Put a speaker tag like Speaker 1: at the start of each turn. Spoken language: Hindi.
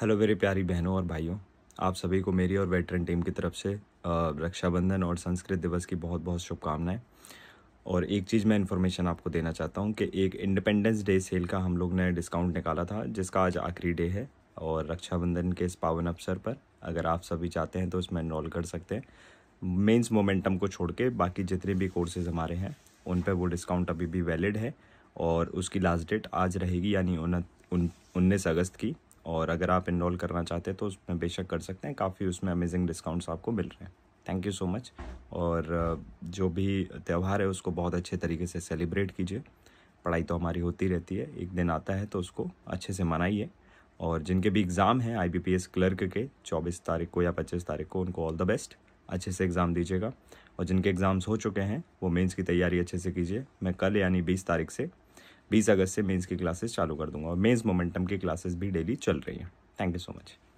Speaker 1: हेलो मेरे प्यारी बहनों और भाइयों आप सभी को मेरी और वेटरन टीम की तरफ से रक्षाबंधन और संस्कृत दिवस की बहुत बहुत शुभकामनाएं और एक चीज़ मैं इन्फॉर्मेशन आपको देना चाहता हूं कि एक इंडिपेंडेंस डे सेल का हम लोग ने डिस्काउंट निकाला था जिसका आज आखिरी डे है और रक्षाबंधन के इस पावन अवसर पर अगर आप सभी चाहते हैं तो इसमें इनरोल कर सकते हैं मेन्स मोमेंटम को छोड़ के बाकी जितने भी कोर्सेज हमारे हैं उन पर वो डिस्काउंट अभी भी वैलिड है और उसकी लास्ट डेट आज रहेगी यानी उन्नीस अगस्त की और अगर आप इनरोल करना चाहते हैं तो उसमें बेशक कर सकते हैं काफ़ी उसमें अमेजिंग डिस्काउंट्स आपको मिल रहे हैं थैंक यू सो मच और जो भी त्यौहार है उसको बहुत अच्छे तरीके से सेलिब्रेट कीजिए पढ़ाई तो हमारी होती रहती है एक दिन आता है तो उसको अच्छे से मनाइए और जिनके भी एग्ज़ाम हैं आईबीपीएस क्लर्क के चौबीस तारीख को या पच्चीस तारीख को उनको ऑल द बेस्ट अच्छे से एग्ज़ाम दीजिएगा और जिनके एग्ज़ाम्स हो चुके हैं वो मेंस की तैयारी अच्छे से कीजिए मैं कल यानी 20 तारीख से बीस अगस्त से मेन्स की क्लासेस चालू कर दूंगा और मेन्स मोमेंटम की क्लासेस भी डेली चल रही हैं थैंक यू सो मच